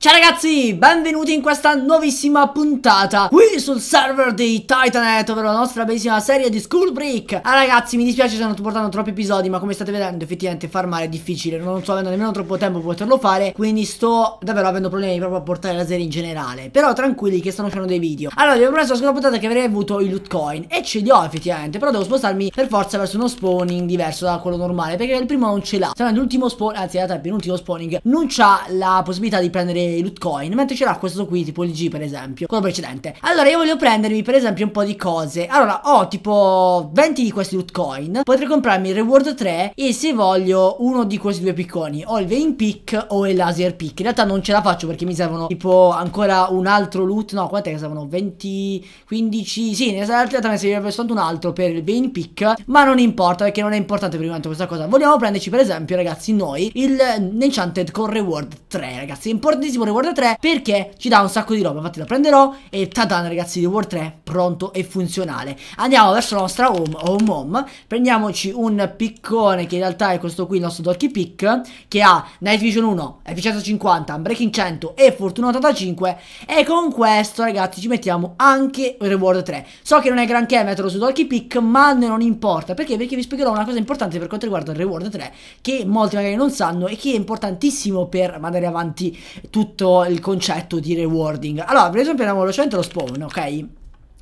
Ciao ragazzi, benvenuti in questa nuovissima puntata qui sul server di Titanet, ovvero la nostra bellissima serie di School Break. Ah ragazzi, mi dispiace se non sto portando troppi episodi, ma come state vedendo effettivamente farmare è difficile, non sto avendo nemmeno troppo tempo per poterlo fare, quindi sto davvero avendo problemi proprio a portare la serie in generale. Però tranquilli che stanno facendo dei video. Allora, vi avevo promesso la seconda puntata che avrei avuto i loot coin e ce li ho effettivamente, però devo spostarmi per forza verso uno spawning diverso da quello normale, perché il primo non ce l'ha. Se no, l'ultimo spawn, anzi in realtà il penultimo spawning non c'ha la possibilità di prendere loot coin mentre ce l'ha questo qui, tipo il G per esempio, quello precedente. Allora io voglio prendermi per esempio un po' di cose. Allora ho tipo 20 di questi loot coin potrei comprarmi il Reward 3 e se voglio uno di questi due picconi, o il Vein Pick o il Laser Pick. In realtà non ce la faccio perché mi servono tipo ancora un altro loot, no, quant'è che servono? 20, 15, sì, ne realtà ne servirebbe soltanto un altro per il Vein Pick, ma non importa perché non è importante per il momento questa cosa. Vogliamo prenderci per esempio ragazzi noi il Enchanted con Reward 3 ragazzi, è importantissimo bellissimo Reward 3 perché ci dà un sacco di roba, infatti la prenderò e tadan ragazzi Reward 3 pronto e funzionale. Andiamo verso la nostra home, home home, prendiamoci un piccone che in realtà è questo qui il nostro Dolky Pick che ha Night Vision 1, Efficienza 50, Breaking 100 e Fortuna 85 e con questo ragazzi ci mettiamo anche Reward 3. So che non è granché metterlo su Dolky Pick ma non importa perché? Perché vi spiegherò una cosa importante per quanto riguarda il Reward 3 che molti magari non sanno e che è importantissimo per mandare avanti tutto tutto il concetto di rewarding. Allora, per esempio, andiamo velocemente lo spawn, ok?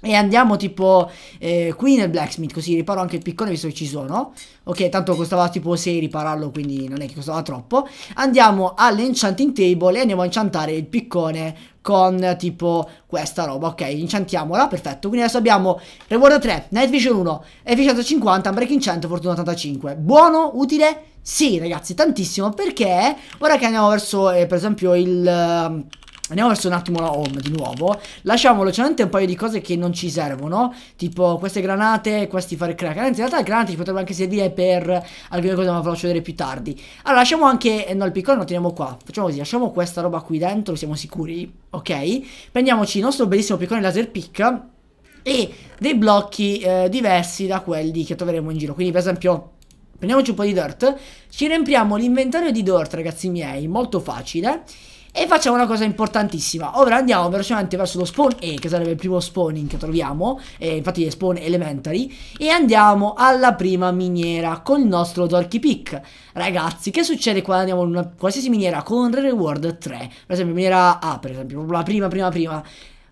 E andiamo tipo eh, qui nel blacksmith così riparo anche il piccone visto che ci sono Ok tanto costava tipo 6 ripararlo quindi non è che costava troppo Andiamo all'enchanting table e andiamo a enchantare il piccone con tipo questa roba Ok enchantiamola perfetto quindi adesso abbiamo reward 3, night vision 1, efficienza 50, breaking 100, fortuna 85 Buono, utile? Sì ragazzi tantissimo perché ora che andiamo verso eh, per esempio il... Uh, Andiamo verso un attimo la home di nuovo Lasciamo velocemente un paio di cose che non ci servono Tipo queste granate, questi firecracker Anzi in realtà le granate ci potrebbero anche servire per alcune cose ma ve lo faccio vedere più tardi Allora lasciamo anche, eh, no il piccolo lo teniamo qua Facciamo così, lasciamo questa roba qui dentro, siamo sicuri Ok Prendiamoci il nostro bellissimo piccone laser pick E dei blocchi eh, diversi da quelli che troveremo in giro Quindi per esempio prendiamoci un po' di dirt Ci riempiamo l'inventario di dirt ragazzi miei, molto facile e facciamo una cosa importantissima. Ora andiamo velocemente verso lo spawn E, che sarebbe il primo spawning che troviamo, E infatti è spawn elementary, e andiamo alla prima miniera con il nostro Dorky Pick. Ragazzi, che succede quando andiamo in una qualsiasi miniera con reward 3? Per esempio miniera A, per esempio, la prima, prima, prima.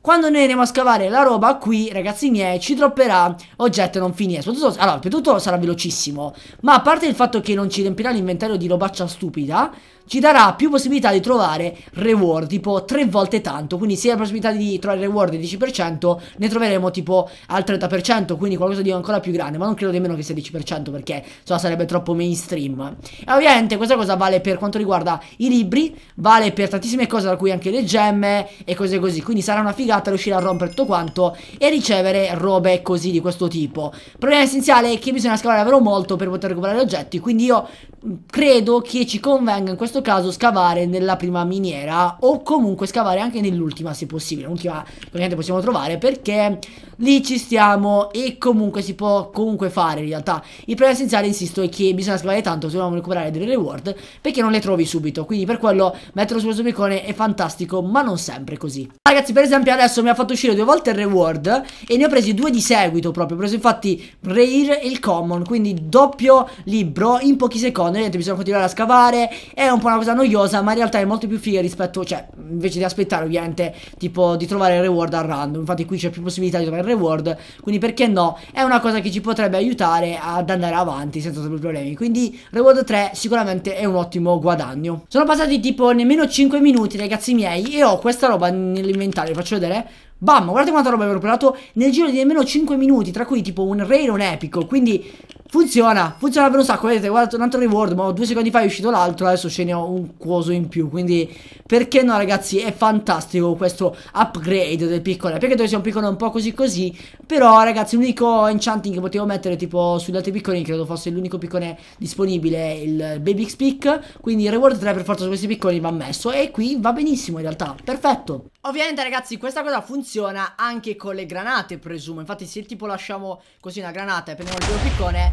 Quando noi andiamo a scavare la roba qui, ragazzi miei, ci dropperà oggetti non finiti. Soprattutto, allora, per tutto sarà velocissimo. Ma a parte il fatto che non ci riempirà l'inventario di robaccia stupida, ci darà più possibilità di trovare reward, tipo tre volte tanto, quindi se hai la possibilità di trovare reward del 10%, ne troveremo tipo al 30%, quindi qualcosa di ancora più grande, ma non credo nemmeno che sia 10% perché so, sarebbe troppo mainstream. E ovviamente questa cosa vale per quanto riguarda i libri, vale per tantissime cose, tra cui anche le gemme e cose così, quindi sarà una figata riuscire a rompere tutto quanto e ricevere robe così di questo tipo. Il problema essenziale è che bisogna scavare davvero molto per poter recuperare oggetti, quindi io mm, credo che ci convenga in questo questo caso scavare nella prima miniera o comunque scavare anche nell'ultima se possibile, l'ultima ovviamente possiamo trovare perché lì ci stiamo e comunque si può comunque fare in realtà. Il problema essenziale, insisto, è che bisogna scavare tanto se dobbiamo recuperare delle reward perché non le trovi subito, quindi per quello metterlo sul subicone è fantastico ma non sempre così. Ah, ragazzi per esempio adesso mi ha fatto uscire due volte il reward e ne ho presi due di seguito proprio, ho preso infatti Rare e il Common, quindi doppio libro in pochi secondi, niente bisogna continuare a scavare, è un po' una cosa noiosa, ma in realtà è molto più figa rispetto, cioè, invece di aspettare ovviamente, tipo, di trovare il reward al random. Infatti qui c'è più possibilità di trovare il reward, quindi perché no? È una cosa che ci potrebbe aiutare ad andare avanti senza troppi problemi. Quindi reward 3 sicuramente è un ottimo guadagno. Sono passati tipo nemmeno 5 minuti, ragazzi miei, e ho questa roba nell'inventario, faccio vedere. Bam, guardate quanta roba avevo preparato nel giro di nemmeno 5 minuti, tra cui tipo un rain un epico, quindi funziona, funziona per un sacco, vedete, guardate un altro reward, ma due secondi fa è uscito l'altro, adesso ce ne ho un cuoso in più, quindi perché no ragazzi, è fantastico questo upgrade del piccone, perché dove sia un piccone un po' così così, però ragazzi l'unico enchanting che potevo mettere tipo sugli altri piccoli, credo fosse l'unico piccone disponibile, il Baby Speak, quindi il reward 3 per forza su questi piccoli va messo e qui va benissimo in realtà, perfetto. Ovviamente ragazzi questa cosa funziona anche con le granate presumo Infatti se tipo lasciamo così una granata e prendiamo il primo piccone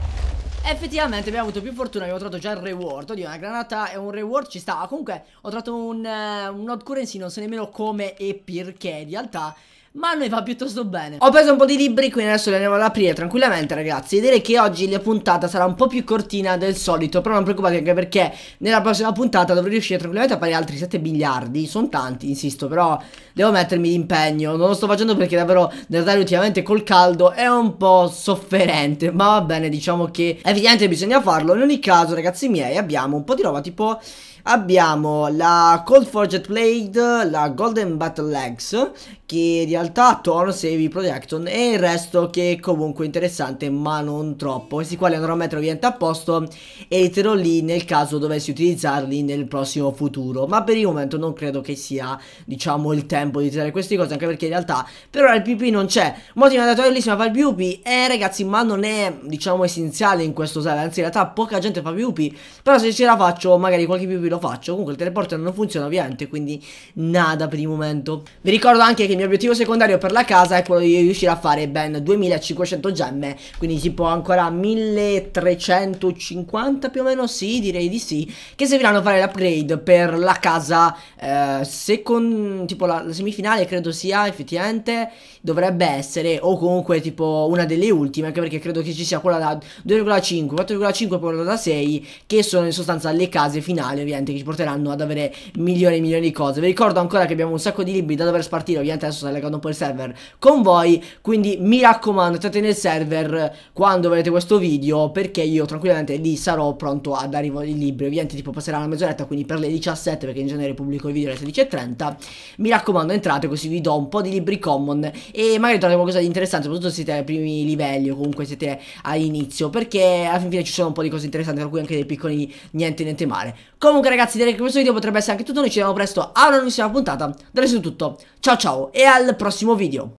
Effettivamente abbiamo avuto più fortuna Abbiamo trovato già il reward Oddio una granata e un reward ci sta ah, Comunque ho trovato un, uh, un odd currency Non so nemmeno come e perché in realtà ma a noi va piuttosto bene. Ho preso un po' di libri, quindi adesso li andiamo ad aprire tranquillamente, ragazzi. Direi che oggi la puntata sarà un po' più cortina del solito, però non preoccupate anche perché nella prossima puntata dovrò riuscire tranquillamente a fare altri 7 miliardi. Sono tanti, insisto, però devo mettermi d'impegno. Non lo sto facendo perché davvero nel dare ultimamente col caldo è un po' sofferente, ma va bene, diciamo che evidentemente bisogna farlo. In ogni caso, ragazzi miei, abbiamo un po' di roba tipo abbiamo la Cold Forged Blade, la Golden Battle Axe, che in realtà Thorn, Save Protection e il resto che è comunque interessante ma non troppo. Questi qua li andrò a mettere ovviamente a posto e li terrò lì nel caso dovessi utilizzarli nel prossimo futuro. Ma per il momento non credo che sia diciamo il tempo di utilizzare queste cose anche perché in realtà per ora il PP non c'è. Molti mi hanno detto lì si fa il PvP eh ragazzi ma non è diciamo essenziale in questo server, anzi in realtà poca gente fa PvP però se ce la faccio magari qualche PvP lo faccio. Comunque il teleporter non funziona ovviamente, quindi nada per il momento. Vi ricordo anche che il mio obiettivo secondario per la casa è quello di riuscire a fare ben 2500 gemme, quindi tipo ancora 1350 più o meno, sì, direi di sì, che serviranno a fare l'upgrade per la casa eh, second, tipo la, la semifinale credo sia effettivamente dovrebbe essere o comunque tipo una delle ultime, anche perché credo che ci sia quella da 2,5, 4,5 e quella da 6 che sono in sostanza le case finali ovviamente divertente che ci porteranno ad avere milioni e milioni di cose. Vi ricordo ancora che abbiamo un sacco di libri da dover spartire, ovviamente adesso sto legando un po' il server con voi, quindi mi raccomando entrate nel server quando vedete questo video perché io tranquillamente lì sarò pronto a dare i libri, ovviamente tipo passerà una mezz'oretta, quindi per le 17 perché in genere pubblico i video alle 16.30, mi raccomando entrate così vi do un po' di libri common e magari trovate qualcosa di interessante, soprattutto se siete ai primi livelli o comunque siete all'inizio perché alla fine ci sono un po' di cose interessanti, tra cui anche dei piccoli niente niente male. Comunque ragazzi direi che questo video potrebbe essere anche tutto Noi ci vediamo presto alla prossima puntata Dove su tutto Ciao ciao e al prossimo video